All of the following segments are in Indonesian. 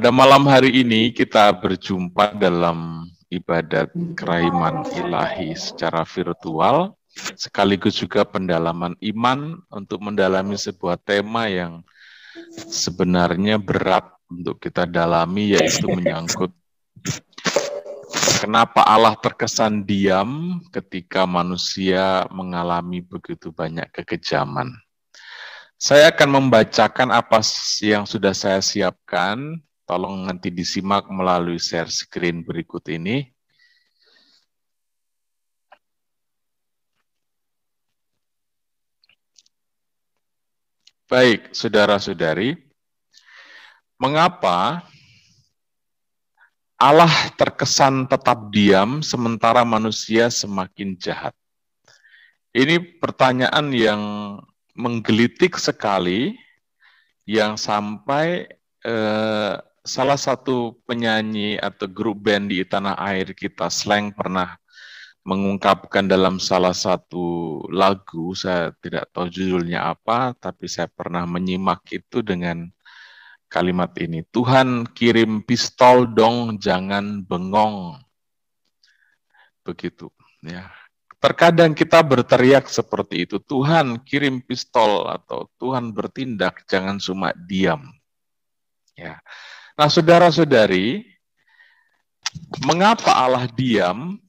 Pada malam hari ini kita berjumpa dalam ibadat keraiman ilahi secara virtual, sekaligus juga pendalaman iman untuk mendalami sebuah tema yang sebenarnya berat untuk kita dalami, yaitu menyangkut kenapa Allah terkesan diam ketika manusia mengalami begitu banyak kekejaman. Saya akan membacakan apa yang sudah saya siapkan Tolong nanti disimak melalui share screen berikut ini. Baik, saudara-saudari, mengapa Allah terkesan tetap diam sementara manusia semakin jahat? Ini pertanyaan yang menggelitik sekali, yang sampai eh, salah satu penyanyi atau grup band di tanah air kita, Slang pernah mengungkapkan dalam salah satu lagu, saya tidak tahu judulnya apa, tapi saya pernah menyimak itu dengan kalimat ini, Tuhan kirim pistol dong, jangan bengong. Begitu, ya. Terkadang kita berteriak seperti itu, Tuhan kirim pistol atau Tuhan bertindak, jangan cuma diam. Ya. Nah, saudara-saudari, mengapa Allah diam?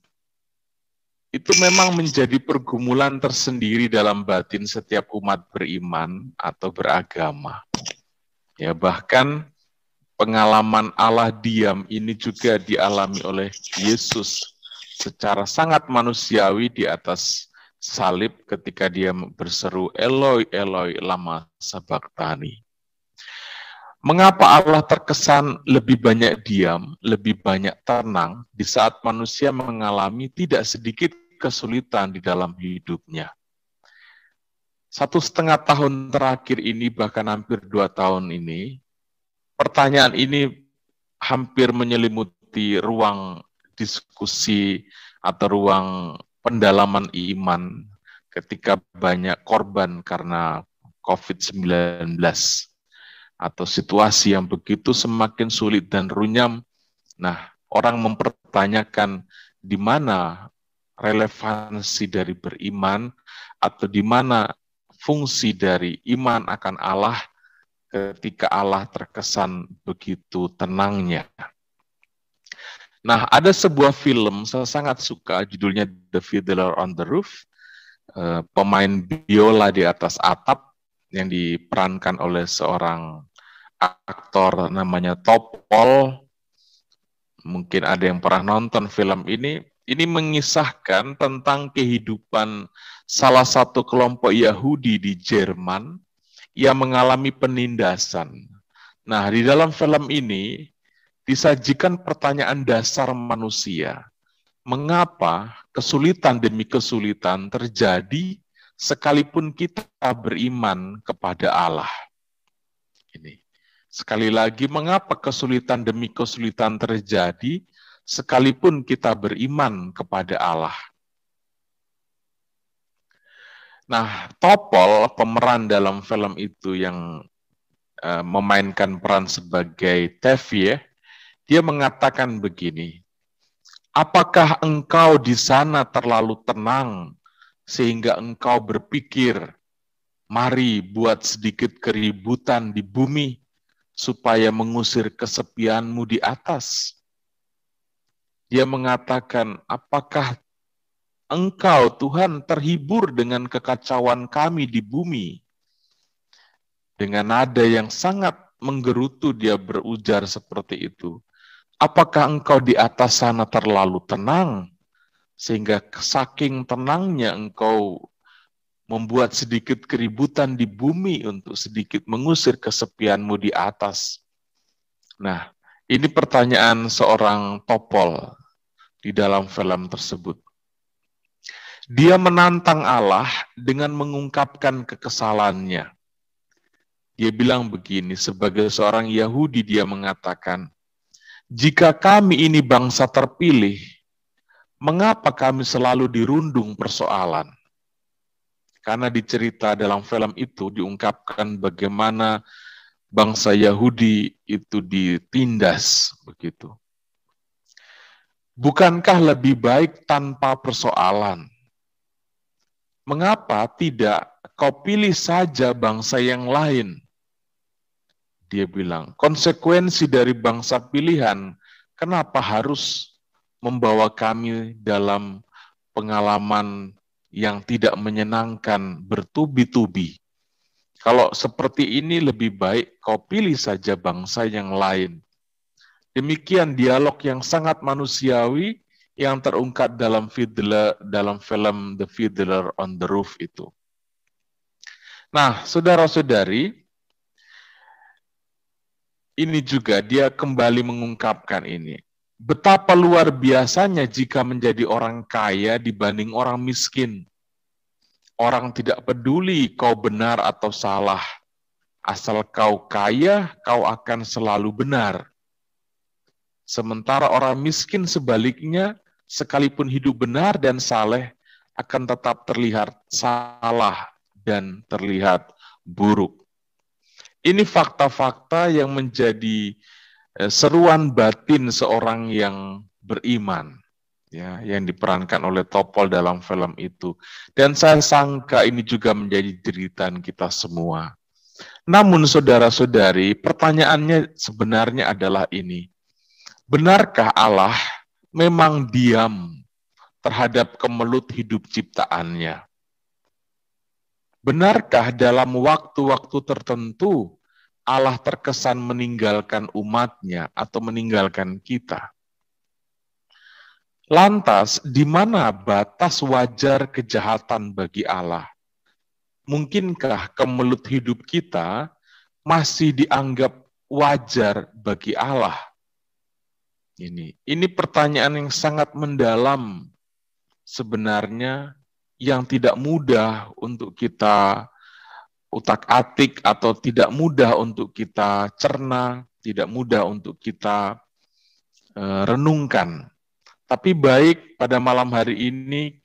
Itu memang menjadi pergumulan tersendiri dalam batin setiap umat beriman atau beragama. Ya, bahkan pengalaman Allah diam ini juga dialami oleh Yesus secara sangat manusiawi di atas salib ketika dia berseru Eloi Eloi lama tani. Mengapa Allah terkesan lebih banyak diam, lebih banyak tenang di saat manusia mengalami tidak sedikit kesulitan di dalam hidupnya? Satu setengah tahun terakhir ini, bahkan hampir dua tahun ini, pertanyaan ini hampir menyelimuti ruang diskusi atau ruang pendalaman iman ketika banyak korban karena COVID-19 atau situasi yang begitu semakin sulit dan runyam. Nah, orang mempertanyakan di mana relevansi dari beriman atau di mana fungsi dari iman akan Allah ketika Allah terkesan begitu tenangnya. Nah, ada sebuah film saya sangat suka judulnya The Fiddler on the Roof. Eh, pemain biola di atas atap yang diperankan oleh seorang aktor namanya Topol. Mungkin ada yang pernah nonton film ini. Ini mengisahkan tentang kehidupan salah satu kelompok Yahudi di Jerman yang mengalami penindasan. Nah, di dalam film ini disajikan pertanyaan dasar manusia. Mengapa kesulitan demi kesulitan terjadi sekalipun kita beriman kepada Allah? Ini. Sekali lagi, mengapa kesulitan demi kesulitan terjadi sekalipun kita beriman kepada Allah? Nah, Topol, pemeran dalam film itu yang uh, memainkan peran sebagai Tevye, dia mengatakan begini, Apakah engkau di sana terlalu tenang sehingga engkau berpikir, mari buat sedikit keributan di bumi supaya mengusir kesepianmu di atas. Dia mengatakan, apakah engkau Tuhan terhibur dengan kekacauan kami di bumi? Dengan nada yang sangat menggerutu dia berujar seperti itu. Apakah engkau di atas sana terlalu tenang? Sehingga saking tenangnya engkau membuat sedikit keributan di bumi untuk sedikit mengusir kesepianmu di atas. Nah, ini pertanyaan seorang topol di dalam film tersebut. Dia menantang Allah dengan mengungkapkan kekesalannya. Dia bilang begini, sebagai seorang Yahudi dia mengatakan, jika kami ini bangsa terpilih, mengapa kami selalu dirundung persoalan? Karena dicerita dalam film itu diungkapkan bagaimana bangsa Yahudi itu ditindas begitu. Bukankah lebih baik tanpa persoalan? Mengapa tidak kau pilih saja bangsa yang lain? Dia bilang, konsekuensi dari bangsa pilihan, kenapa harus membawa kami dalam pengalaman yang tidak menyenangkan bertubi-tubi. Kalau seperti ini lebih baik kau pilih saja bangsa yang lain. Demikian dialog yang sangat manusiawi yang terungkap dalam Fiddler, dalam film The Fiddler on the Roof itu. Nah, saudara-saudari, ini juga dia kembali mengungkapkan ini betapa luar biasanya jika menjadi orang kaya dibanding orang miskin. Orang tidak peduli kau benar atau salah. Asal kau kaya, kau akan selalu benar. Sementara orang miskin sebaliknya, sekalipun hidup benar dan saleh, akan tetap terlihat salah dan terlihat buruk. Ini fakta-fakta yang menjadi Eh, seruan batin seorang yang beriman ya yang diperankan oleh Topol dalam film itu dan saya sangka ini juga menjadi jeritan kita semua namun saudara-saudari pertanyaannya sebenarnya adalah ini benarkah Allah memang diam terhadap kemelut hidup ciptaannya benarkah dalam waktu-waktu tertentu Allah terkesan meninggalkan umatnya atau meninggalkan kita. Lantas, di mana batas wajar kejahatan bagi Allah? Mungkinkah kemelut hidup kita masih dianggap wajar bagi Allah? Ini, ini pertanyaan yang sangat mendalam sebenarnya yang tidak mudah untuk kita utak-atik atau tidak mudah untuk kita cerna, tidak mudah untuk kita uh, renungkan. Tapi baik pada malam hari ini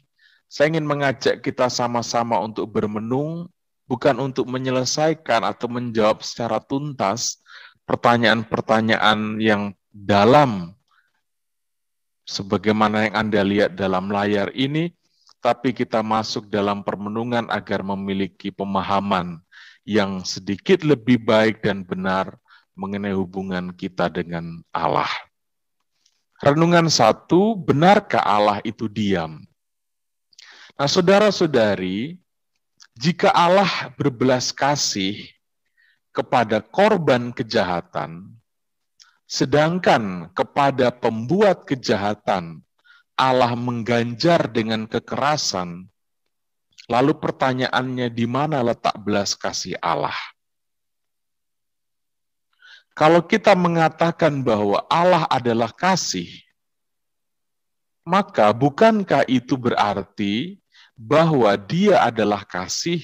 saya ingin mengajak kita sama-sama untuk bermenung bukan untuk menyelesaikan atau menjawab secara tuntas pertanyaan-pertanyaan yang dalam sebagaimana yang Anda lihat dalam layar ini tapi kita masuk dalam permenungan agar memiliki pemahaman yang sedikit lebih baik dan benar mengenai hubungan kita dengan Allah. Renungan satu, benarkah Allah itu diam? Nah, saudara-saudari, jika Allah berbelas kasih kepada korban kejahatan, sedangkan kepada pembuat kejahatan Allah mengganjar dengan kekerasan, lalu pertanyaannya di mana letak belas kasih Allah? Kalau kita mengatakan bahwa Allah adalah kasih, maka bukankah itu berarti bahwa dia adalah kasih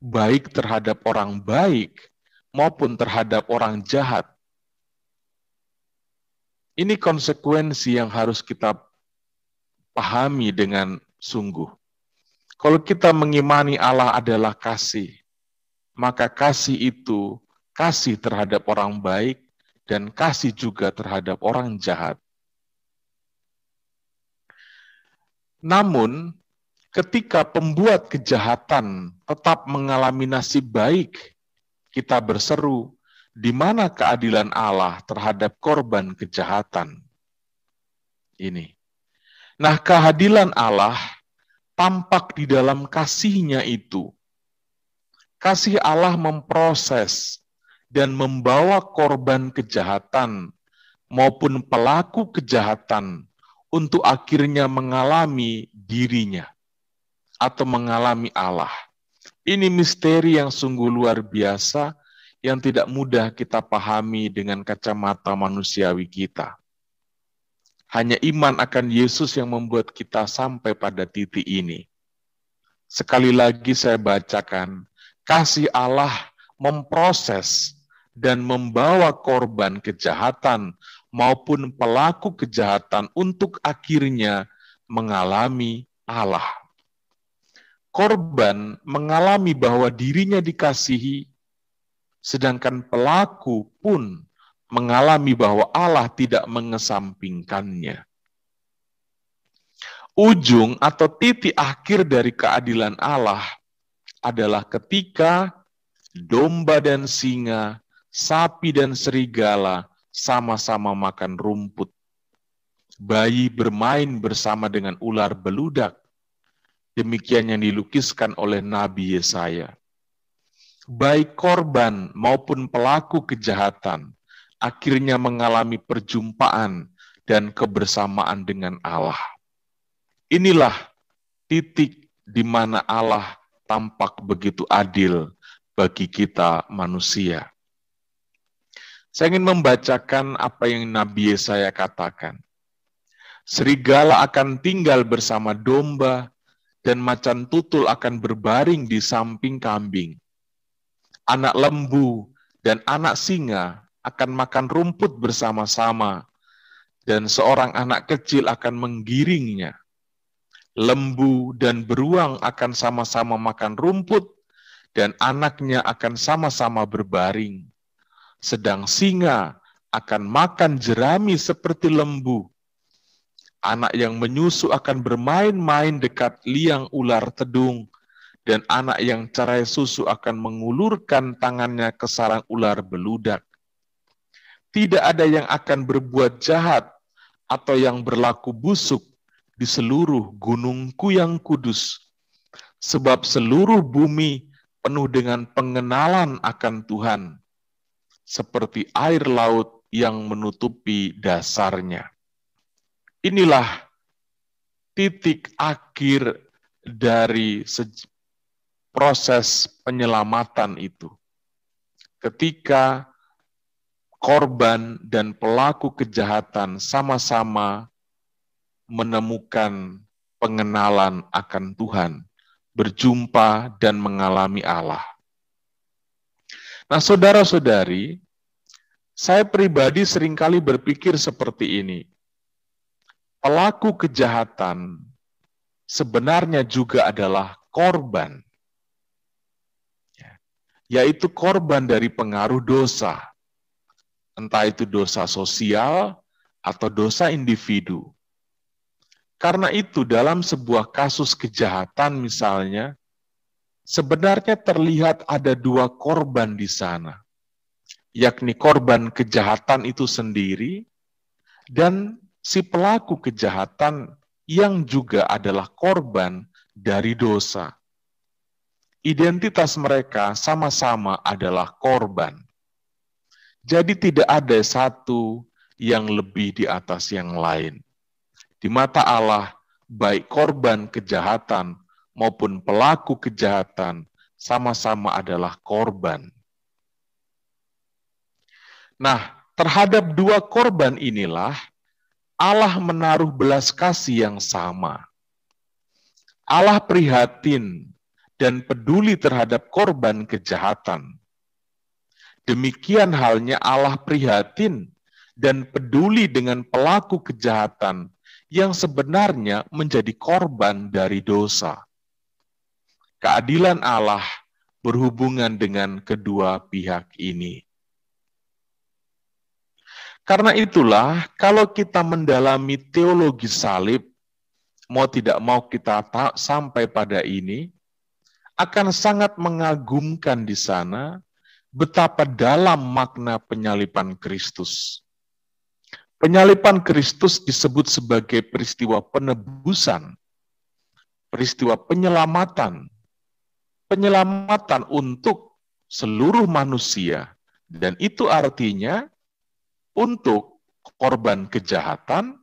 baik terhadap orang baik maupun terhadap orang jahat? Ini konsekuensi yang harus kita pahami dengan sungguh. Kalau kita mengimani Allah adalah kasih, maka kasih itu kasih terhadap orang baik dan kasih juga terhadap orang jahat. Namun, ketika pembuat kejahatan tetap mengalami nasib baik, kita berseru, di mana keadilan Allah terhadap korban kejahatan? Ini. Nah, kehadiran Allah tampak di dalam kasihnya itu. Kasih Allah memproses dan membawa korban kejahatan maupun pelaku kejahatan untuk akhirnya mengalami dirinya atau mengalami Allah. Ini misteri yang sungguh luar biasa yang tidak mudah kita pahami dengan kacamata manusiawi kita. Hanya iman akan Yesus yang membuat kita sampai pada titik ini. Sekali lagi saya bacakan, kasih Allah memproses dan membawa korban kejahatan maupun pelaku kejahatan untuk akhirnya mengalami Allah. Korban mengalami bahwa dirinya dikasihi, sedangkan pelaku pun mengalami bahwa Allah tidak mengesampingkannya. Ujung atau titik akhir dari keadilan Allah adalah ketika domba dan singa, sapi dan serigala sama-sama makan rumput. Bayi bermain bersama dengan ular beludak. Demikian yang dilukiskan oleh Nabi Yesaya. Baik korban maupun pelaku kejahatan akhirnya mengalami perjumpaan dan kebersamaan dengan Allah. Inilah titik di mana Allah tampak begitu adil bagi kita manusia. Saya ingin membacakan apa yang Nabi Yesaya katakan. Serigala akan tinggal bersama domba, dan macan tutul akan berbaring di samping kambing. Anak lembu dan anak singa akan makan rumput bersama-sama, dan seorang anak kecil akan menggiringnya. Lembu dan beruang akan sama-sama makan rumput, dan anaknya akan sama-sama berbaring. Sedang singa akan makan jerami seperti lembu. Anak yang menyusu akan bermain-main dekat liang ular tedung, dan anak yang cerai susu akan mengulurkan tangannya ke sarang ular beludak. Tidak ada yang akan berbuat jahat atau yang berlaku busuk di seluruh gunungku yang kudus. Sebab seluruh bumi penuh dengan pengenalan akan Tuhan, seperti air laut yang menutupi dasarnya. Inilah titik akhir dari proses penyelamatan itu. Ketika korban dan pelaku kejahatan sama-sama menemukan pengenalan akan Tuhan, berjumpa dan mengalami Allah. Nah, saudara-saudari, saya pribadi seringkali berpikir seperti ini. Pelaku kejahatan sebenarnya juga adalah korban, ya, yaitu korban dari pengaruh dosa entah itu dosa sosial atau dosa individu. Karena itu dalam sebuah kasus kejahatan misalnya, sebenarnya terlihat ada dua korban di sana, yakni korban kejahatan itu sendiri dan si pelaku kejahatan yang juga adalah korban dari dosa. Identitas mereka sama-sama adalah korban. Jadi tidak ada satu yang lebih di atas yang lain. Di mata Allah, baik korban kejahatan maupun pelaku kejahatan sama-sama adalah korban. Nah, terhadap dua korban inilah Allah menaruh belas kasih yang sama. Allah prihatin dan peduli terhadap korban kejahatan. Demikian halnya Allah prihatin dan peduli dengan pelaku kejahatan yang sebenarnya menjadi korban dari dosa. Keadilan Allah berhubungan dengan kedua pihak ini. Karena itulah, kalau kita mendalami teologi salib, mau tidak mau kita tak sampai pada ini, akan sangat mengagumkan di sana betapa dalam makna penyalipan Kristus. Penyalipan Kristus disebut sebagai peristiwa penebusan, peristiwa penyelamatan, penyelamatan untuk seluruh manusia, dan itu artinya untuk korban kejahatan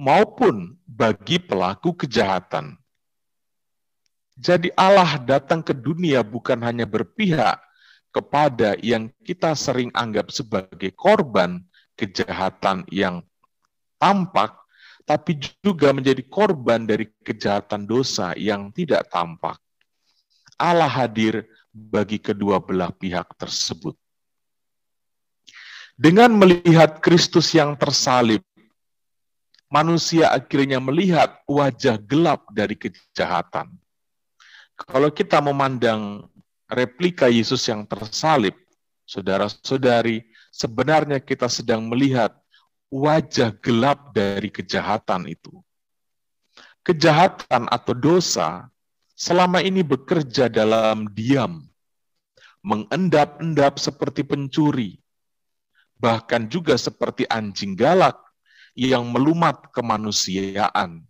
maupun bagi pelaku kejahatan. Jadi, Allah datang ke dunia bukan hanya berpihak kepada yang kita sering anggap sebagai korban kejahatan yang tampak, tapi juga menjadi korban dari kejahatan dosa yang tidak tampak. Allah hadir bagi kedua belah pihak tersebut. Dengan melihat Kristus yang tersalib, manusia akhirnya melihat wajah gelap dari kejahatan. Kalau kita memandang replika Yesus yang tersalib, saudara-saudari, sebenarnya kita sedang melihat wajah gelap dari kejahatan itu. Kejahatan atau dosa selama ini bekerja dalam diam, mengendap-endap seperti pencuri, bahkan juga seperti anjing galak yang melumat kemanusiaan.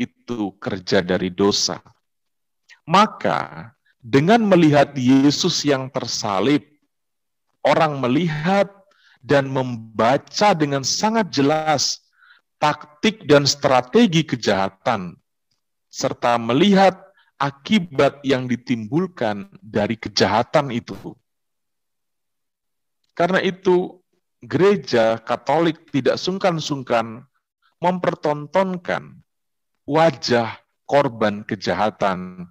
Itu kerja dari dosa. Maka dengan melihat Yesus yang tersalib, orang melihat dan membaca dengan sangat jelas taktik dan strategi kejahatan, serta melihat akibat yang ditimbulkan dari kejahatan itu. Karena itu, gereja Katolik tidak sungkan-sungkan mempertontonkan wajah korban kejahatan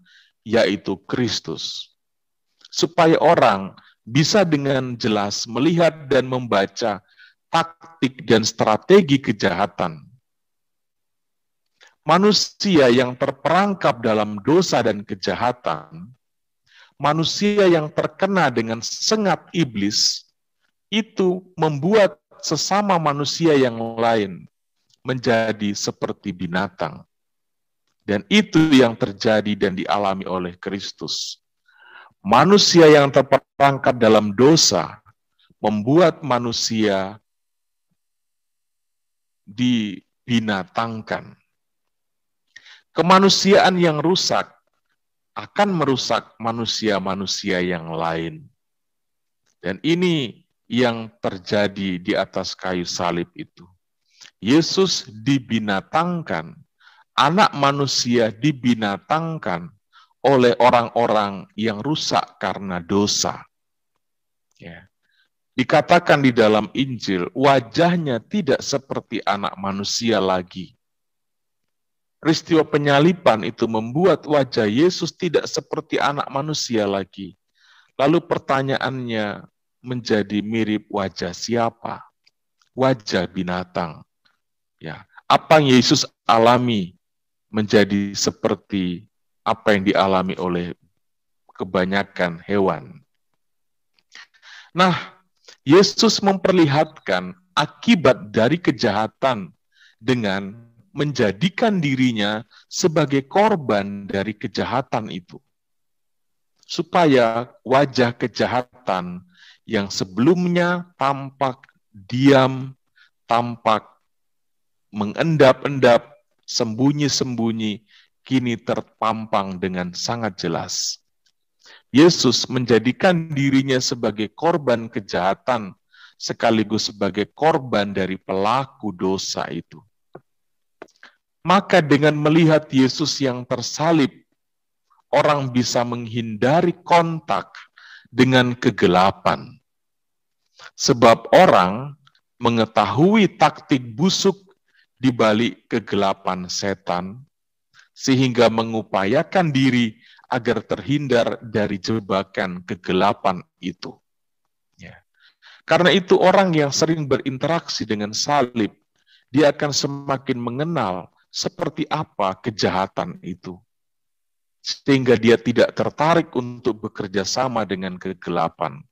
yaitu Kristus. Supaya orang bisa dengan jelas melihat dan membaca taktik dan strategi kejahatan. Manusia yang terperangkap dalam dosa dan kejahatan, manusia yang terkena dengan sengat iblis, itu membuat sesama manusia yang lain menjadi seperti binatang. Dan itu yang terjadi dan dialami oleh Kristus. Manusia yang terperangkap dalam dosa membuat manusia dibinatangkan. Kemanusiaan yang rusak akan merusak manusia-manusia yang lain. Dan ini yang terjadi di atas kayu salib itu. Yesus dibinatangkan anak manusia dibinatangkan oleh orang-orang yang rusak karena dosa. Ya. Dikatakan di dalam Injil, wajahnya tidak seperti anak manusia lagi. Peristiwa penyalipan itu membuat wajah Yesus tidak seperti anak manusia lagi. Lalu pertanyaannya menjadi mirip wajah siapa? Wajah binatang. Ya, apa yang Yesus alami menjadi seperti apa yang dialami oleh kebanyakan hewan. Nah, Yesus memperlihatkan akibat dari kejahatan dengan menjadikan dirinya sebagai korban dari kejahatan itu. Supaya wajah kejahatan yang sebelumnya tampak diam, tampak mengendap-endap, sembunyi-sembunyi kini terpampang dengan sangat jelas. Yesus menjadikan dirinya sebagai korban kejahatan sekaligus sebagai korban dari pelaku dosa itu. Maka dengan melihat Yesus yang tersalib, orang bisa menghindari kontak dengan kegelapan. Sebab orang mengetahui taktik busuk di balik kegelapan setan, sehingga mengupayakan diri agar terhindar dari jebakan kegelapan itu. Ya. Karena itu orang yang sering berinteraksi dengan salib, dia akan semakin mengenal seperti apa kejahatan itu. Sehingga dia tidak tertarik untuk bekerja sama dengan kegelapan.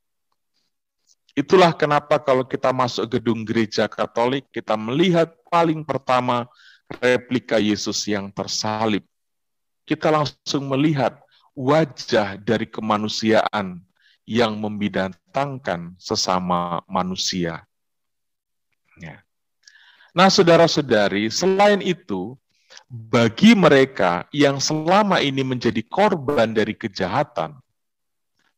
Itulah kenapa kalau kita masuk gedung gereja Katolik, kita melihat paling pertama replika Yesus yang tersalib. Kita langsung melihat wajah dari kemanusiaan yang membidatangkan sesama manusia. Ya. Nah, saudara-saudari, selain itu, bagi mereka yang selama ini menjadi korban dari kejahatan,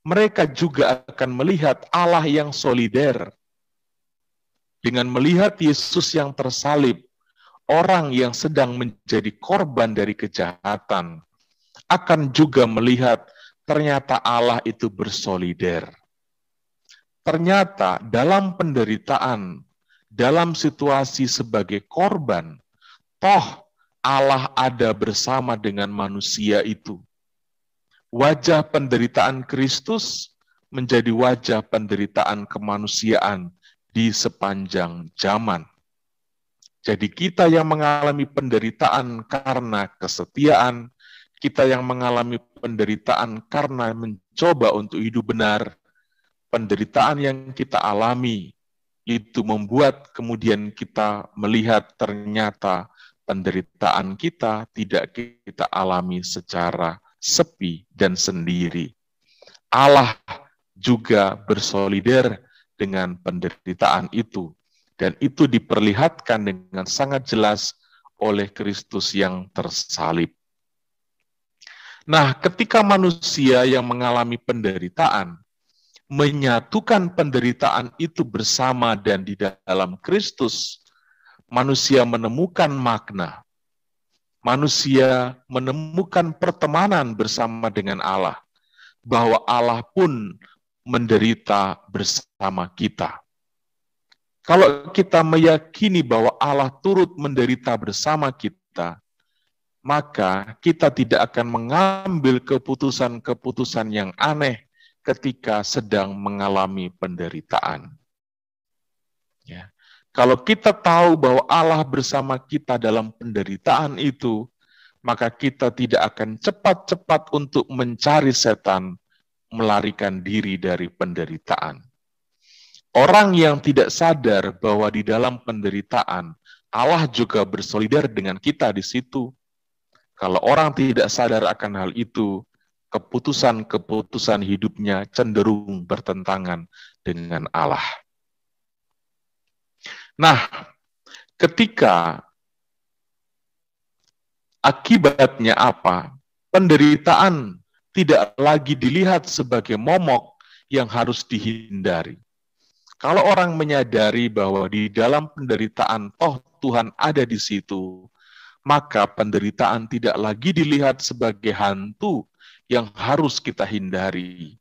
mereka juga akan melihat Allah yang solider. Dengan melihat Yesus yang tersalib, orang yang sedang menjadi korban dari kejahatan akan juga melihat ternyata Allah itu bersolider. Ternyata dalam penderitaan, dalam situasi sebagai korban, toh Allah ada bersama dengan manusia itu wajah penderitaan Kristus menjadi wajah penderitaan kemanusiaan di sepanjang zaman. Jadi kita yang mengalami penderitaan karena kesetiaan, kita yang mengalami penderitaan karena mencoba untuk hidup benar, penderitaan yang kita alami itu membuat kemudian kita melihat ternyata penderitaan kita tidak kita alami secara sepi, dan sendiri. Allah juga bersolider dengan penderitaan itu, dan itu diperlihatkan dengan sangat jelas oleh Kristus yang tersalib. Nah, ketika manusia yang mengalami penderitaan menyatukan penderitaan itu bersama dan di dalam Kristus, manusia menemukan makna manusia menemukan pertemanan bersama dengan Allah, bahwa Allah pun menderita bersama kita. Kalau kita meyakini bahwa Allah turut menderita bersama kita, maka kita tidak akan mengambil keputusan-keputusan yang aneh ketika sedang mengalami penderitaan. Ya. Kalau kita tahu bahwa Allah bersama kita dalam penderitaan itu, maka kita tidak akan cepat-cepat untuk mencari setan, melarikan diri dari penderitaan. Orang yang tidak sadar bahwa di dalam penderitaan Allah juga bersolidar dengan kita di situ. Kalau orang tidak sadar akan hal itu, keputusan-keputusan hidupnya cenderung bertentangan dengan Allah. Nah, ketika akibatnya apa? Penderitaan tidak lagi dilihat sebagai momok yang harus dihindari. Kalau orang menyadari bahwa di dalam penderitaan toh Tuhan ada di situ, maka penderitaan tidak lagi dilihat sebagai hantu yang harus kita hindari.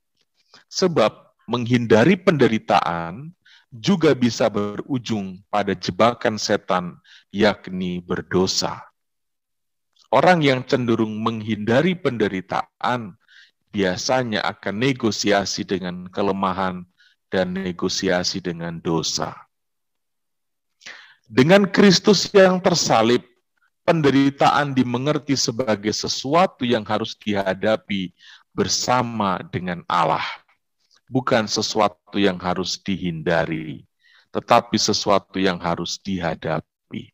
Sebab menghindari penderitaan juga bisa berujung pada jebakan setan, yakni berdosa. Orang yang cenderung menghindari penderitaan biasanya akan negosiasi dengan kelemahan dan negosiasi dengan dosa. Dengan Kristus yang tersalib, penderitaan dimengerti sebagai sesuatu yang harus dihadapi bersama dengan Allah bukan sesuatu yang harus dihindari, tetapi sesuatu yang harus dihadapi.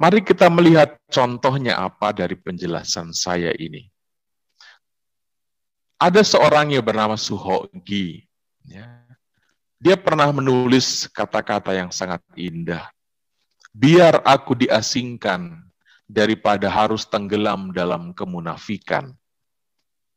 Mari kita melihat contohnya apa dari penjelasan saya ini. Ada seorang yang bernama Suho Ya. Dia pernah menulis kata-kata yang sangat indah. Biar aku diasingkan daripada harus tenggelam dalam kemunafikan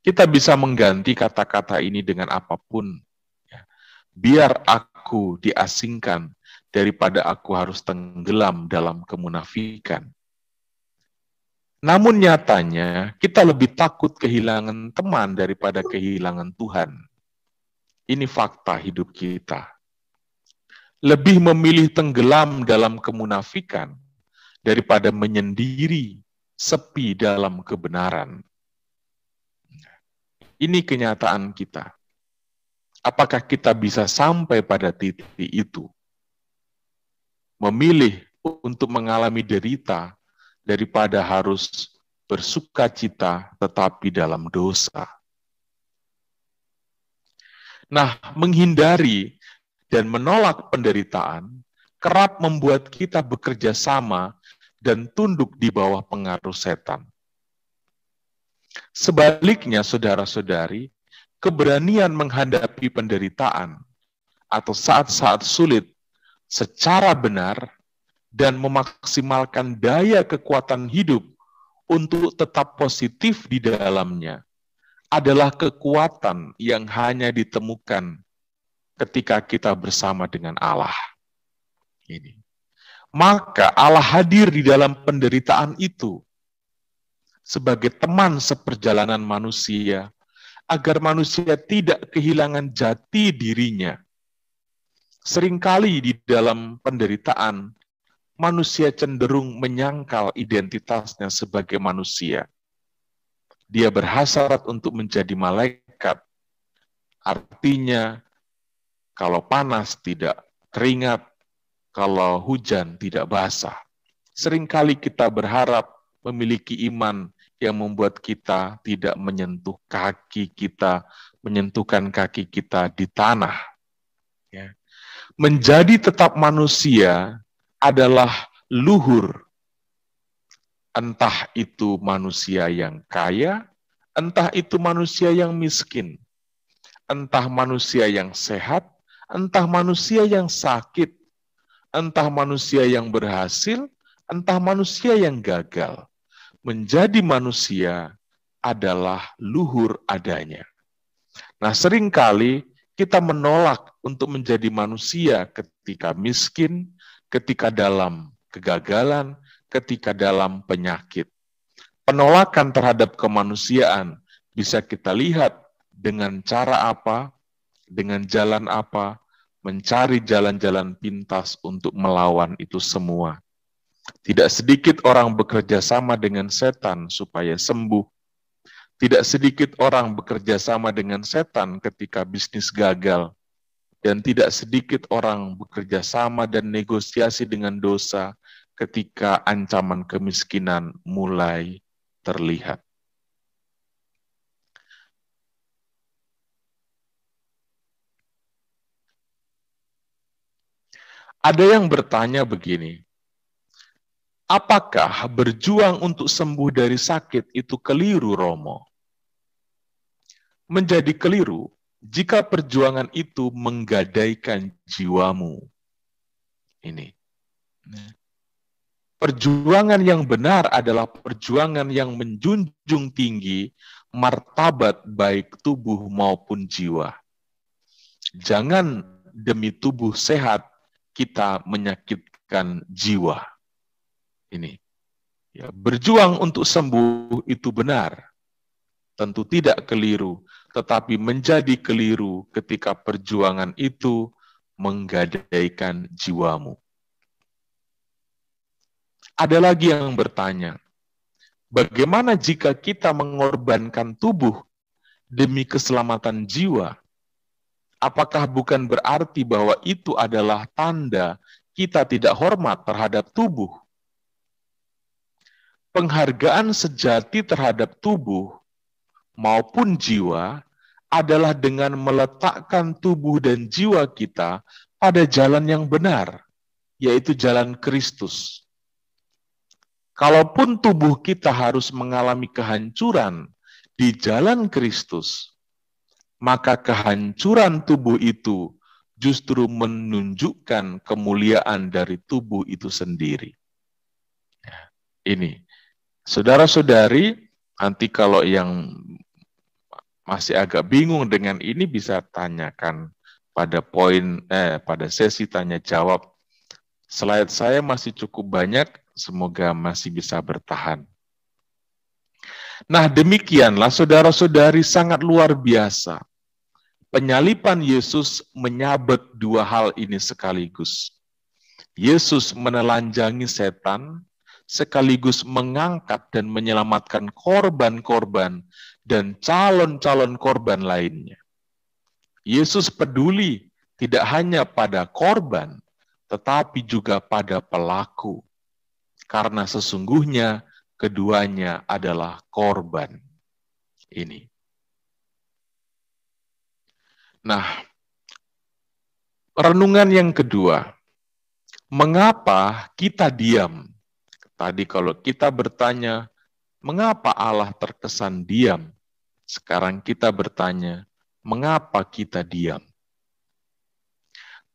kita bisa mengganti kata-kata ini dengan apapun. Ya. Biar aku diasingkan daripada aku harus tenggelam dalam kemunafikan. Namun nyatanya kita lebih takut kehilangan teman daripada kehilangan Tuhan. Ini fakta hidup kita. Lebih memilih tenggelam dalam kemunafikan daripada menyendiri sepi dalam kebenaran. Ini kenyataan kita. Apakah kita bisa sampai pada titik itu? Memilih untuk mengalami derita daripada harus bersuka cita tetapi dalam dosa. Nah, menghindari dan menolak penderitaan kerap membuat kita bekerja sama dan tunduk di bawah pengaruh setan. Sebaliknya, saudara-saudari, keberanian menghadapi penderitaan atau saat-saat sulit secara benar dan memaksimalkan daya kekuatan hidup untuk tetap positif di dalamnya adalah kekuatan yang hanya ditemukan ketika kita bersama dengan Allah. Ini. Maka Allah hadir di dalam penderitaan itu sebagai teman seperjalanan manusia, agar manusia tidak kehilangan jati dirinya. Seringkali di dalam penderitaan, manusia cenderung menyangkal identitasnya sebagai manusia. Dia berhasrat untuk menjadi malaikat. Artinya, kalau panas tidak keringat, kalau hujan tidak basah. Seringkali kita berharap memiliki iman yang membuat kita tidak menyentuh kaki kita, menyentuhkan kaki kita di tanah. Ya. Menjadi tetap manusia adalah luhur. Entah itu manusia yang kaya, entah itu manusia yang miskin, entah manusia yang sehat, entah manusia yang sakit, entah manusia yang berhasil, entah manusia yang gagal menjadi manusia adalah luhur adanya. Nah, seringkali kita menolak untuk menjadi manusia ketika miskin, ketika dalam kegagalan, ketika dalam penyakit. Penolakan terhadap kemanusiaan bisa kita lihat dengan cara apa, dengan jalan apa, mencari jalan-jalan pintas untuk melawan itu semua. Tidak sedikit orang bekerja sama dengan setan supaya sembuh. Tidak sedikit orang bekerja sama dengan setan ketika bisnis gagal. Dan tidak sedikit orang bekerja sama dan negosiasi dengan dosa ketika ancaman kemiskinan mulai terlihat. Ada yang bertanya begini, Apakah berjuang untuk sembuh dari sakit itu keliru, Romo? Menjadi keliru jika perjuangan itu menggadaikan jiwamu. Ini. Iya. Perjuangan yang benar adalah perjuangan yang menjunjung tinggi martabat baik tubuh maupun jiwa. Jangan demi tubuh sehat kita menyakitkan jiwa ini. Ya, berjuang untuk sembuh itu benar. Tentu tidak keliru, tetapi menjadi keliru ketika perjuangan itu menggadaikan jiwamu. Ada lagi yang bertanya, bagaimana jika kita mengorbankan tubuh demi keselamatan jiwa? Apakah bukan berarti bahwa itu adalah tanda kita tidak hormat terhadap tubuh? penghargaan sejati terhadap tubuh maupun jiwa adalah dengan meletakkan tubuh dan jiwa kita pada jalan yang benar, yaitu jalan Kristus. Kalaupun tubuh kita harus mengalami kehancuran di jalan Kristus, maka kehancuran tubuh itu justru menunjukkan kemuliaan dari tubuh itu sendiri. Ini Saudara-saudari, nanti kalau yang masih agak bingung dengan ini bisa tanyakan pada poin eh pada sesi tanya jawab. Slide saya masih cukup banyak, semoga masih bisa bertahan. Nah, demikianlah saudara-saudari sangat luar biasa. Penyalipan Yesus menyabet dua hal ini sekaligus. Yesus menelanjangi setan sekaligus mengangkat dan menyelamatkan korban-korban dan calon-calon korban lainnya. Yesus peduli tidak hanya pada korban, tetapi juga pada pelaku, karena sesungguhnya keduanya adalah korban ini. Nah, renungan yang kedua, mengapa kita diam Tadi kalau kita bertanya, mengapa Allah terkesan diam? Sekarang kita bertanya, mengapa kita diam?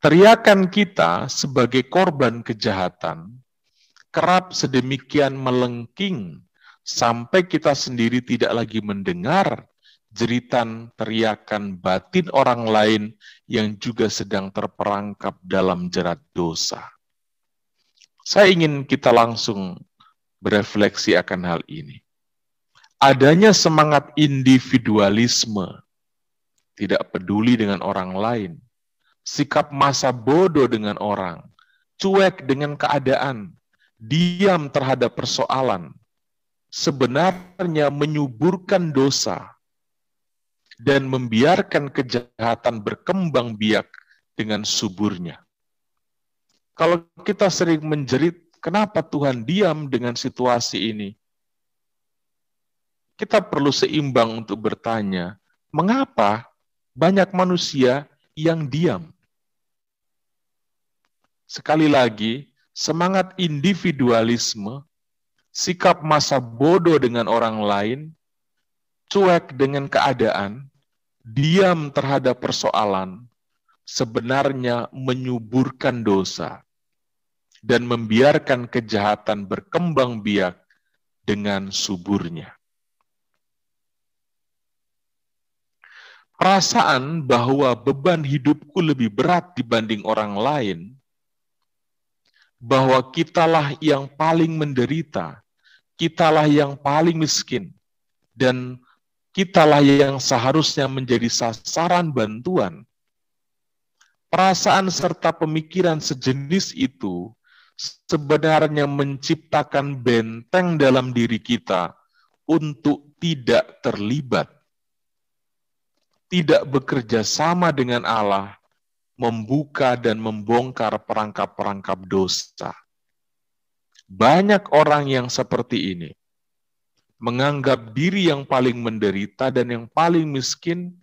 Teriakan kita sebagai korban kejahatan kerap sedemikian melengking sampai kita sendiri tidak lagi mendengar jeritan teriakan batin orang lain yang juga sedang terperangkap dalam jerat dosa. Saya ingin kita langsung berefleksi akan hal ini. Adanya semangat individualisme, tidak peduli dengan orang lain, sikap masa bodoh dengan orang, cuek dengan keadaan, diam terhadap persoalan, sebenarnya menyuburkan dosa dan membiarkan kejahatan berkembang biak dengan suburnya. Kalau kita sering menjerit, kenapa Tuhan diam dengan situasi ini? Kita perlu seimbang untuk bertanya, mengapa banyak manusia yang diam? Sekali lagi, semangat individualisme, sikap masa bodoh dengan orang lain, cuek dengan keadaan, diam terhadap persoalan, sebenarnya menyuburkan dosa dan membiarkan kejahatan berkembang biak dengan suburnya. Perasaan bahwa beban hidupku lebih berat dibanding orang lain, bahwa kitalah yang paling menderita, kitalah yang paling miskin, dan kitalah yang seharusnya menjadi sasaran bantuan. Perasaan serta pemikiran sejenis itu sebenarnya menciptakan benteng dalam diri kita untuk tidak terlibat, tidak bekerja sama dengan Allah, membuka dan membongkar perangkap-perangkap dosa. Banyak orang yang seperti ini menganggap diri yang paling menderita dan yang paling miskin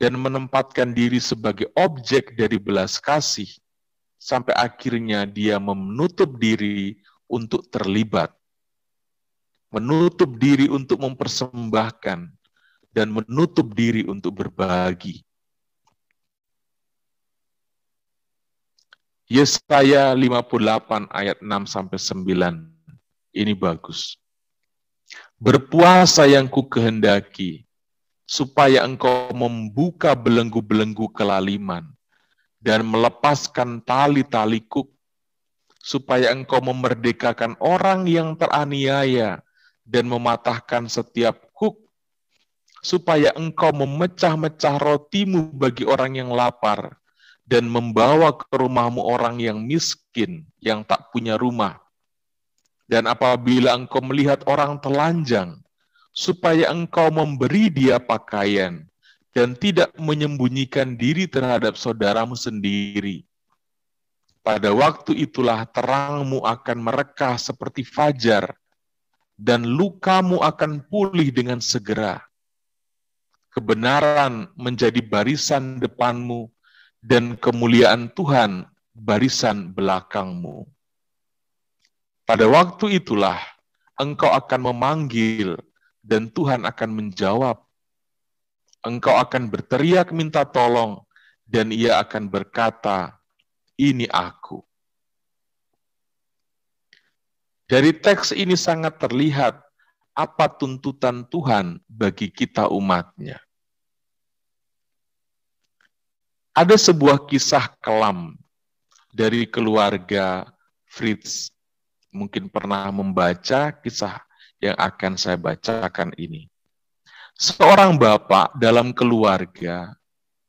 dan menempatkan diri sebagai objek dari belas kasih sampai akhirnya dia menutup diri untuk terlibat, menutup diri untuk mempersembahkan, dan menutup diri untuk berbagi. Yesaya 58 ayat 6 sampai 9. Ini bagus. Berpuasa yang ku kehendaki, supaya engkau membuka belenggu-belenggu kelaliman, dan melepaskan tali-tali kuk, supaya engkau memerdekakan orang yang teraniaya dan mematahkan setiap kuk, supaya engkau memecah-mecah rotimu bagi orang yang lapar dan membawa ke rumahmu orang yang miskin, yang tak punya rumah. Dan apabila engkau melihat orang telanjang, supaya engkau memberi dia pakaian, dan tidak menyembunyikan diri terhadap saudaramu sendiri. Pada waktu itulah terangmu akan merekah seperti fajar, dan lukamu akan pulih dengan segera. Kebenaran menjadi barisan depanmu, dan kemuliaan Tuhan barisan belakangmu. Pada waktu itulah engkau akan memanggil, dan Tuhan akan menjawab engkau akan berteriak minta tolong, dan ia akan berkata, ini aku. Dari teks ini sangat terlihat apa tuntutan Tuhan bagi kita umatnya. Ada sebuah kisah kelam dari keluarga Fritz. Mungkin pernah membaca kisah yang akan saya bacakan ini seorang bapak dalam keluarga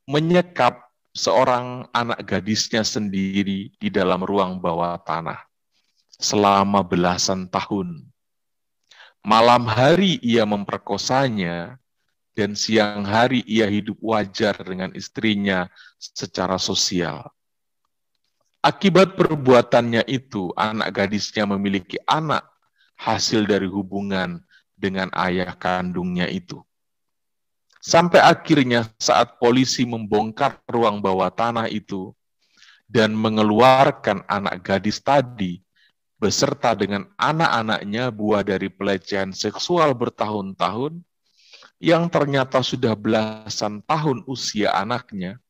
menyekap seorang anak gadisnya sendiri di dalam ruang bawah tanah selama belasan tahun. Malam hari ia memperkosanya, dan siang hari ia hidup wajar dengan istrinya secara sosial. Akibat perbuatannya itu, anak gadisnya memiliki anak hasil dari hubungan dengan ayah kandungnya itu. Sampai akhirnya saat polisi membongkar ruang bawah tanah itu dan mengeluarkan anak gadis tadi beserta dengan anak-anaknya buah dari pelecehan seksual bertahun-tahun yang ternyata sudah belasan tahun usia anaknya,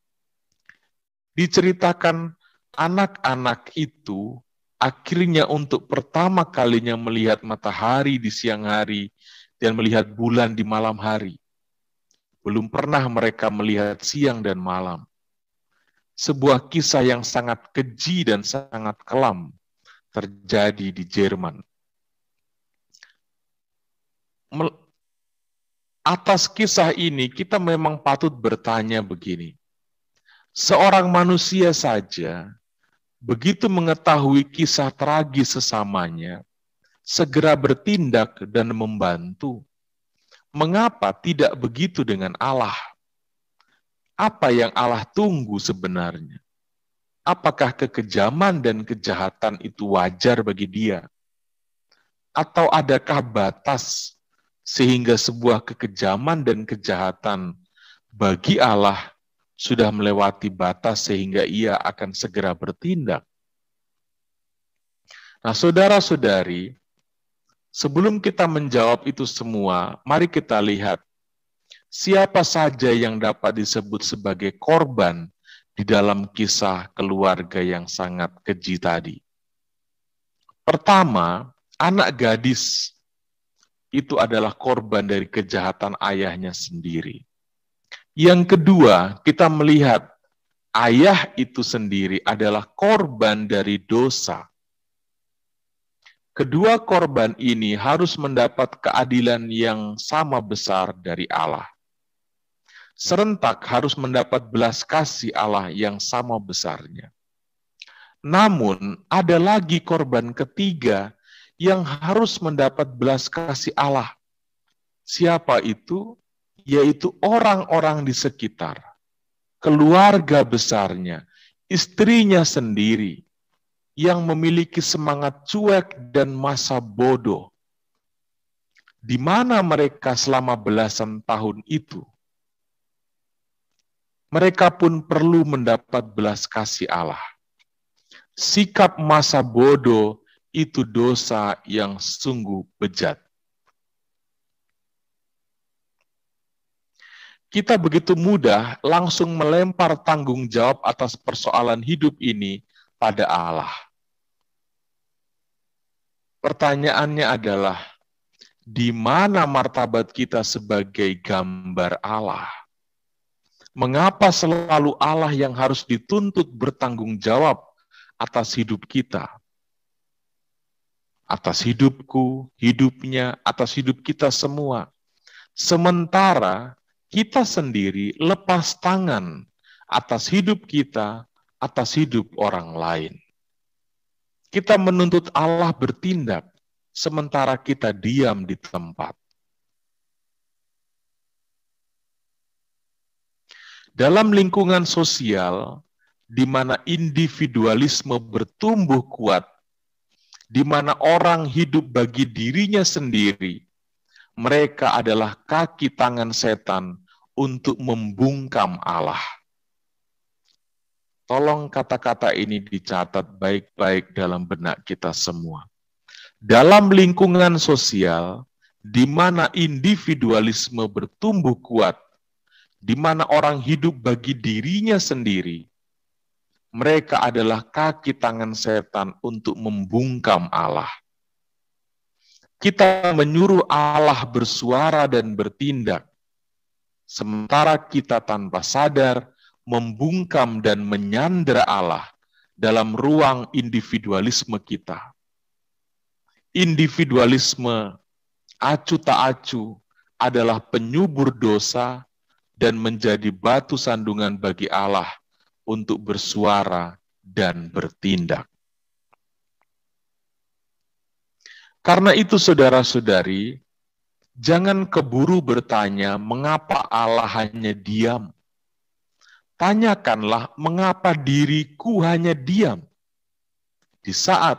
diceritakan anak-anak itu akhirnya untuk pertama kalinya melihat matahari di siang hari dan melihat bulan di malam hari. Belum pernah mereka melihat siang dan malam. Sebuah kisah yang sangat keji dan sangat kelam terjadi di Jerman. Atas kisah ini, kita memang patut bertanya begini: seorang manusia saja begitu mengetahui kisah tragis sesamanya, segera bertindak dan membantu mengapa tidak begitu dengan Allah? Apa yang Allah tunggu sebenarnya? Apakah kekejaman dan kejahatan itu wajar bagi Dia, atau adakah batas sehingga sebuah kekejaman dan kejahatan bagi Allah sudah melewati batas, sehingga Ia akan segera bertindak? Nah, saudara-saudari, Sebelum kita menjawab itu semua, mari kita lihat siapa saja yang dapat disebut sebagai korban di dalam kisah keluarga yang sangat keji tadi. Pertama, anak gadis itu adalah korban dari kejahatan ayahnya sendiri. Yang kedua, kita melihat ayah itu sendiri adalah korban dari dosa kedua korban ini harus mendapat keadilan yang sama besar dari Allah. Serentak harus mendapat belas kasih Allah yang sama besarnya. Namun, ada lagi korban ketiga yang harus mendapat belas kasih Allah. Siapa itu? Yaitu orang-orang di sekitar, keluarga besarnya, istrinya sendiri, yang memiliki semangat cuek dan masa bodoh, di mana mereka selama belasan tahun itu, mereka pun perlu mendapat belas kasih Allah. Sikap masa bodoh itu dosa yang sungguh bejat. Kita begitu mudah langsung melempar tanggung jawab atas persoalan hidup ini pada Allah. Pertanyaannya adalah, di mana martabat kita sebagai gambar Allah? Mengapa selalu Allah yang harus dituntut bertanggung jawab atas hidup kita? Atas hidupku, hidupnya, atas hidup kita semua. Sementara kita sendiri lepas tangan atas hidup kita, atas hidup orang lain. Kita menuntut Allah bertindak, sementara kita diam di tempat. Dalam lingkungan sosial, di mana individualisme bertumbuh kuat, di mana orang hidup bagi dirinya sendiri, mereka adalah kaki tangan setan untuk membungkam Allah. Tolong kata-kata ini dicatat baik-baik dalam benak kita semua. Dalam lingkungan sosial, di mana individualisme bertumbuh kuat, di mana orang hidup bagi dirinya sendiri, mereka adalah kaki tangan setan untuk membungkam Allah. Kita menyuruh Allah bersuara dan bertindak, sementara kita tanpa sadar membungkam dan menyandera Allah dalam ruang individualisme kita. Individualisme acu tak acu adalah penyubur dosa dan menjadi batu sandungan bagi Allah untuk bersuara dan bertindak. Karena itu saudara-saudari, jangan keburu bertanya mengapa Allah hanya diam tanyakanlah mengapa diriku hanya diam di saat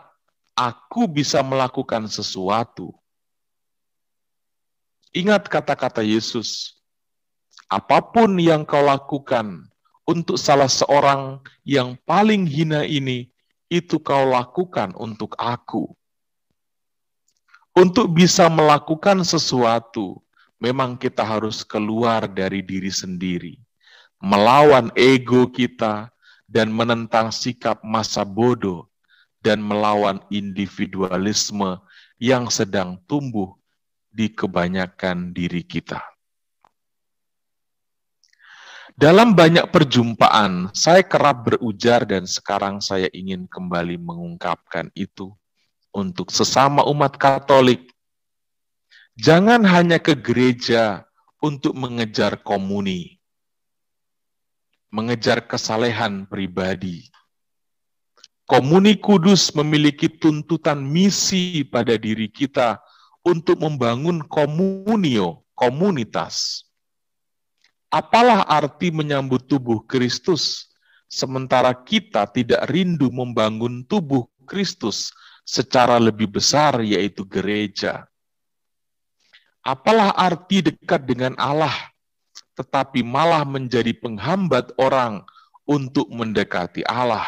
aku bisa melakukan sesuatu. Ingat kata-kata Yesus, apapun yang kau lakukan untuk salah seorang yang paling hina ini, itu kau lakukan untuk aku. Untuk bisa melakukan sesuatu, memang kita harus keluar dari diri sendiri melawan ego kita, dan menentang sikap masa bodoh, dan melawan individualisme yang sedang tumbuh di kebanyakan diri kita. Dalam banyak perjumpaan, saya kerap berujar dan sekarang saya ingin kembali mengungkapkan itu untuk sesama umat Katolik. Jangan hanya ke gereja untuk mengejar komuni, mengejar kesalehan pribadi. Komuni Kudus memiliki tuntutan misi pada diri kita untuk membangun komunio, komunitas. Apalah arti menyambut tubuh Kristus sementara kita tidak rindu membangun tubuh Kristus secara lebih besar yaitu gereja. Apalah arti dekat dengan Allah tetapi malah menjadi penghambat orang untuk mendekati Allah.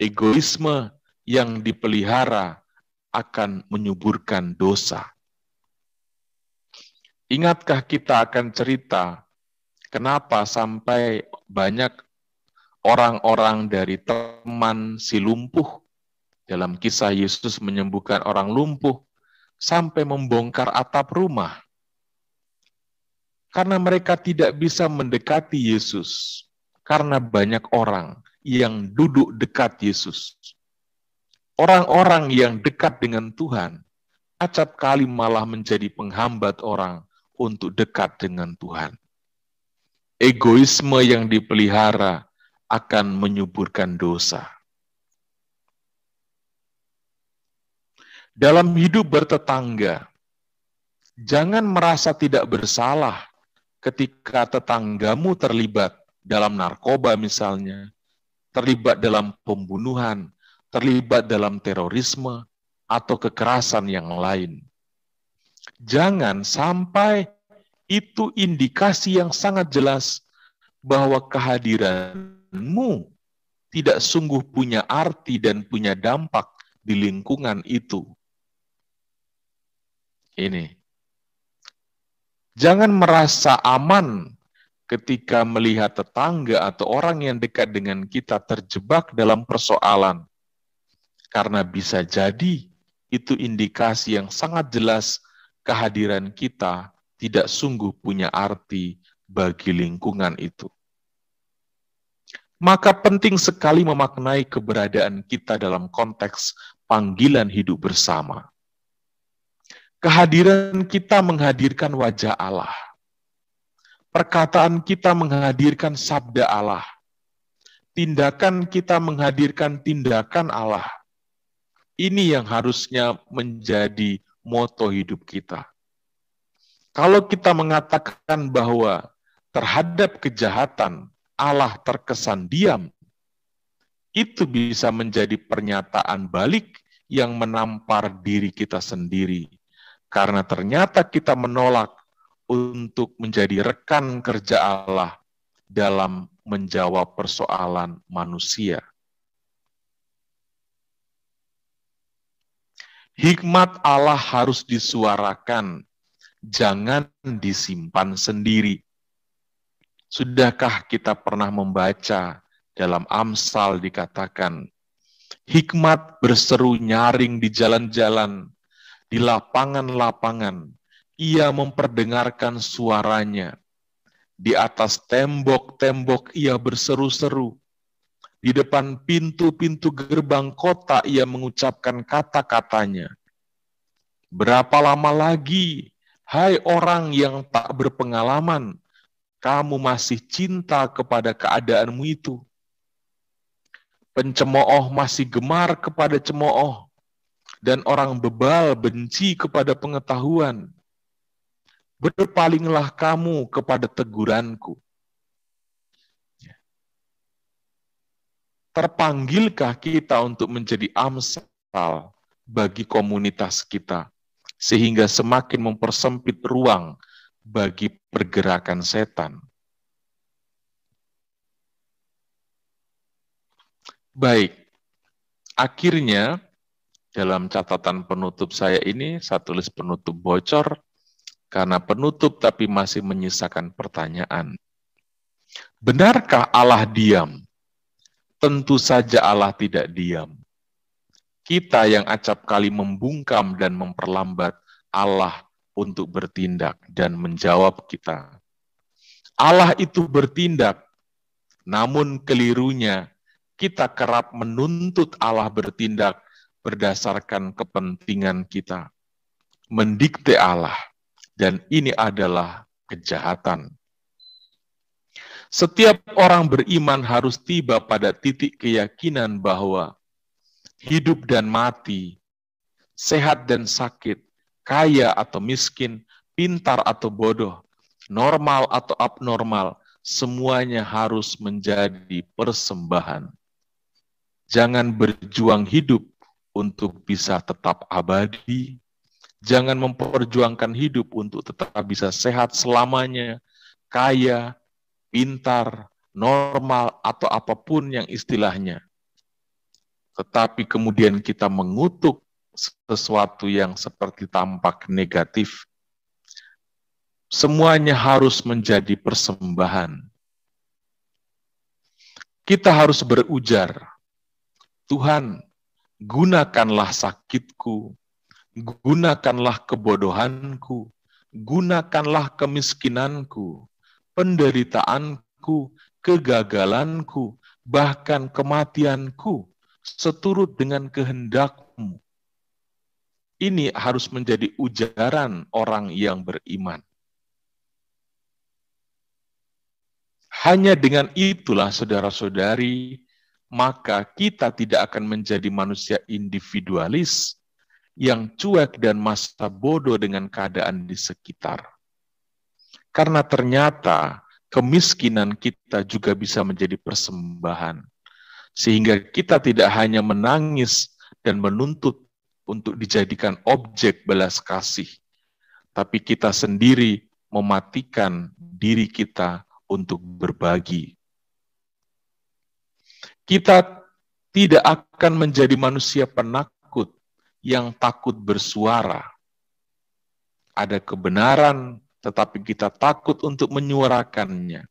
Egoisme yang dipelihara akan menyuburkan dosa. Ingatkah kita akan cerita kenapa sampai banyak orang-orang dari teman si lumpuh dalam kisah Yesus menyembuhkan orang lumpuh sampai membongkar atap rumah. Karena mereka tidak bisa mendekati Yesus. Karena banyak orang yang duduk dekat Yesus. Orang-orang yang dekat dengan Tuhan, acap kali malah menjadi penghambat orang untuk dekat dengan Tuhan. Egoisme yang dipelihara akan menyuburkan dosa. Dalam hidup bertetangga, jangan merasa tidak bersalah ketika tetanggamu terlibat dalam narkoba misalnya, terlibat dalam pembunuhan, terlibat dalam terorisme, atau kekerasan yang lain. Jangan sampai itu indikasi yang sangat jelas bahwa kehadiranmu tidak sungguh punya arti dan punya dampak di lingkungan itu. Ini Jangan merasa aman ketika melihat tetangga atau orang yang dekat dengan kita terjebak dalam persoalan. Karena bisa jadi itu indikasi yang sangat jelas kehadiran kita tidak sungguh punya arti bagi lingkungan itu. Maka penting sekali memaknai keberadaan kita dalam konteks panggilan hidup bersama. Kehadiran kita menghadirkan wajah Allah. Perkataan kita menghadirkan sabda Allah. Tindakan kita menghadirkan tindakan Allah. Ini yang harusnya menjadi moto hidup kita. Kalau kita mengatakan bahwa terhadap kejahatan Allah terkesan diam, itu bisa menjadi pernyataan balik yang menampar diri kita sendiri karena ternyata kita menolak untuk menjadi rekan kerja Allah dalam menjawab persoalan manusia. Hikmat Allah harus disuarakan, jangan disimpan sendiri. Sudahkah kita pernah membaca dalam Amsal dikatakan, hikmat berseru nyaring di jalan-jalan, di lapangan-lapangan. Ia memperdengarkan suaranya. Di atas tembok-tembok ia berseru-seru. Di depan pintu-pintu gerbang kota ia mengucapkan kata-katanya. Berapa lama lagi, hai orang yang tak berpengalaman, kamu masih cinta kepada keadaanmu itu? Pencemooh masih gemar kepada cemooh, dan orang bebal benci kepada pengetahuan. Berpalinglah kamu kepada teguranku. Terpanggilkah kita untuk menjadi amsal bagi komunitas kita, sehingga semakin mempersempit ruang bagi pergerakan setan? Baik, akhirnya dalam catatan penutup saya ini, saya tulis penutup bocor, karena penutup tapi masih menyisakan pertanyaan. Benarkah Allah diam? Tentu saja Allah tidak diam. Kita yang acap kali membungkam dan memperlambat Allah untuk bertindak dan menjawab kita. Allah itu bertindak, namun kelirunya kita kerap menuntut Allah bertindak berdasarkan kepentingan kita, mendikte Allah, dan ini adalah kejahatan. Setiap orang beriman harus tiba pada titik keyakinan bahwa hidup dan mati, sehat dan sakit, kaya atau miskin, pintar atau bodoh, normal atau abnormal, semuanya harus menjadi persembahan. Jangan berjuang hidup untuk bisa tetap abadi. Jangan memperjuangkan hidup untuk tetap bisa sehat selamanya, kaya, pintar, normal, atau apapun yang istilahnya. Tetapi kemudian kita mengutuk sesuatu yang seperti tampak negatif. Semuanya harus menjadi persembahan. Kita harus berujar, Tuhan, gunakanlah sakitku, gunakanlah kebodohanku, gunakanlah kemiskinanku, penderitaanku, kegagalanku, bahkan kematianku, seturut dengan kehendakmu. Ini harus menjadi ujaran orang yang beriman. Hanya dengan itulah saudara-saudari, maka kita tidak akan menjadi manusia individualis yang cuek dan masa bodoh dengan keadaan di sekitar. Karena ternyata kemiskinan kita juga bisa menjadi persembahan. Sehingga kita tidak hanya menangis dan menuntut untuk dijadikan objek belas kasih, tapi kita sendiri mematikan diri kita untuk berbagi kita tidak akan menjadi manusia penakut yang takut bersuara. Ada kebenaran, tetapi kita takut untuk menyuarakannya.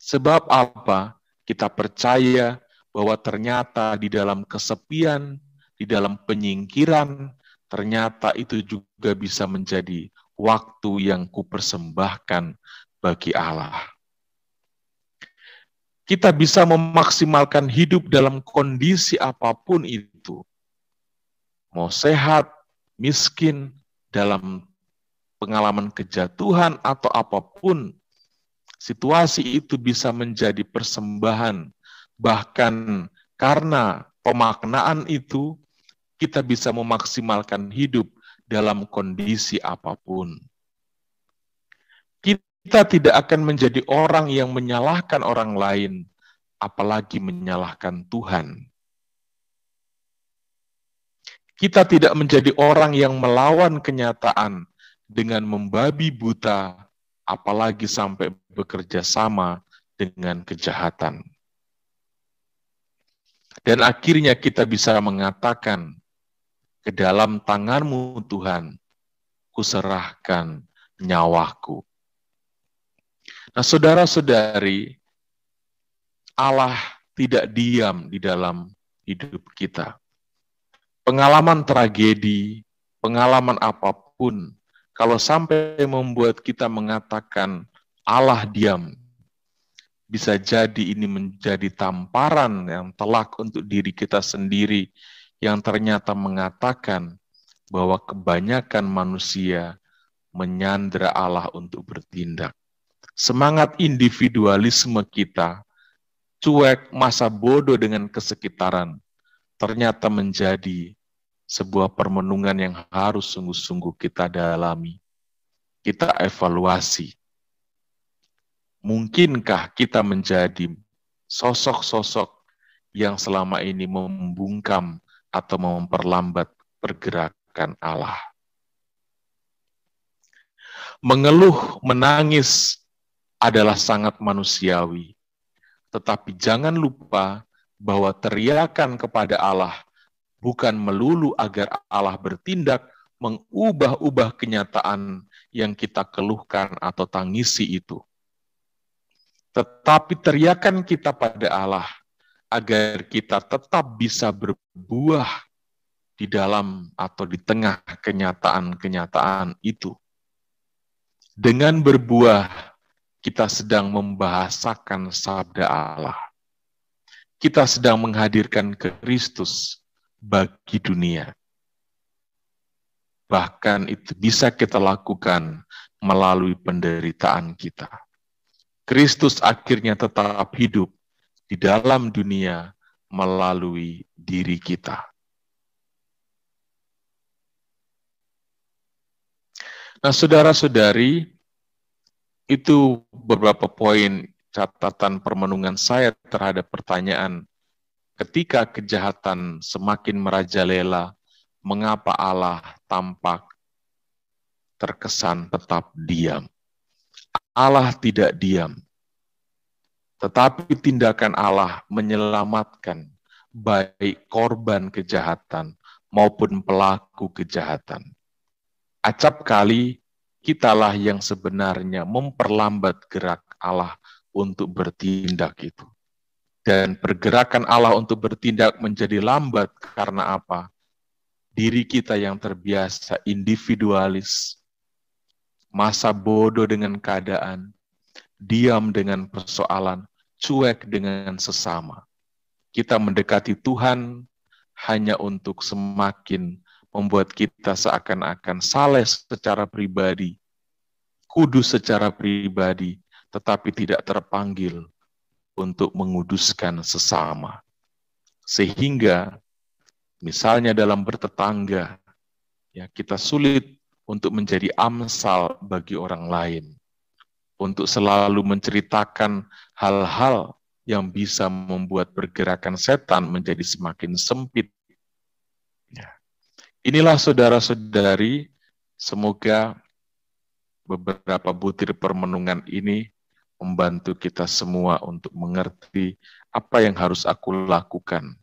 Sebab apa? Kita percaya bahwa ternyata di dalam kesepian, di dalam penyingkiran, ternyata itu juga bisa menjadi waktu yang kupersembahkan bagi Allah kita bisa memaksimalkan hidup dalam kondisi apapun itu. Mau sehat, miskin, dalam pengalaman kejatuhan atau apapun, situasi itu bisa menjadi persembahan. Bahkan karena pemaknaan itu, kita bisa memaksimalkan hidup dalam kondisi apapun. Kita tidak akan menjadi orang yang menyalahkan orang lain, apalagi menyalahkan Tuhan. Kita tidak menjadi orang yang melawan kenyataan dengan membabi buta, apalagi sampai bekerja sama dengan kejahatan. Dan akhirnya kita bisa mengatakan, ke dalam tanganmu Tuhan, kuserahkan nyawaku. Nah, saudara-saudari, Allah tidak diam di dalam hidup kita. Pengalaman tragedi, pengalaman apapun, kalau sampai membuat kita mengatakan Allah diam, bisa jadi ini menjadi tamparan yang telak untuk diri kita sendiri yang ternyata mengatakan bahwa kebanyakan manusia menyandra Allah untuk bertindak semangat individualisme kita, cuek, masa bodoh dengan kesekitaran, ternyata menjadi sebuah permenungan yang harus sungguh-sungguh kita dalami. Kita evaluasi. Mungkinkah kita menjadi sosok-sosok yang selama ini membungkam atau memperlambat pergerakan Allah? Mengeluh, menangis, adalah sangat manusiawi. Tetapi jangan lupa bahwa teriakan kepada Allah bukan melulu agar Allah bertindak mengubah-ubah kenyataan yang kita keluhkan atau tangisi itu. Tetapi teriakan kita pada Allah agar kita tetap bisa berbuah di dalam atau di tengah kenyataan-kenyataan itu. Dengan berbuah, kita sedang membahasakan sabda Allah. Kita sedang menghadirkan Kristus bagi dunia. Bahkan itu bisa kita lakukan melalui penderitaan kita. Kristus akhirnya tetap hidup di dalam dunia melalui diri kita. Nah, saudara-saudari, itu beberapa poin catatan permenungan saya terhadap pertanyaan ketika kejahatan semakin merajalela, mengapa Allah tampak terkesan tetap diam? Allah tidak diam, tetapi tindakan Allah menyelamatkan baik korban kejahatan maupun pelaku kejahatan. Acap kali kitalah yang sebenarnya memperlambat gerak Allah untuk bertindak itu. Dan pergerakan Allah untuk bertindak menjadi lambat karena apa? Diri kita yang terbiasa individualis, masa bodoh dengan keadaan, diam dengan persoalan, cuek dengan sesama. Kita mendekati Tuhan hanya untuk semakin membuat kita seakan-akan saleh secara pribadi, kudus secara pribadi, tetapi tidak terpanggil untuk menguduskan sesama. Sehingga misalnya dalam bertetangga, ya kita sulit untuk menjadi amsal bagi orang lain, untuk selalu menceritakan hal-hal yang bisa membuat pergerakan setan menjadi semakin sempit Inilah saudara-saudari, semoga beberapa butir permenungan ini membantu kita semua untuk mengerti apa yang harus aku lakukan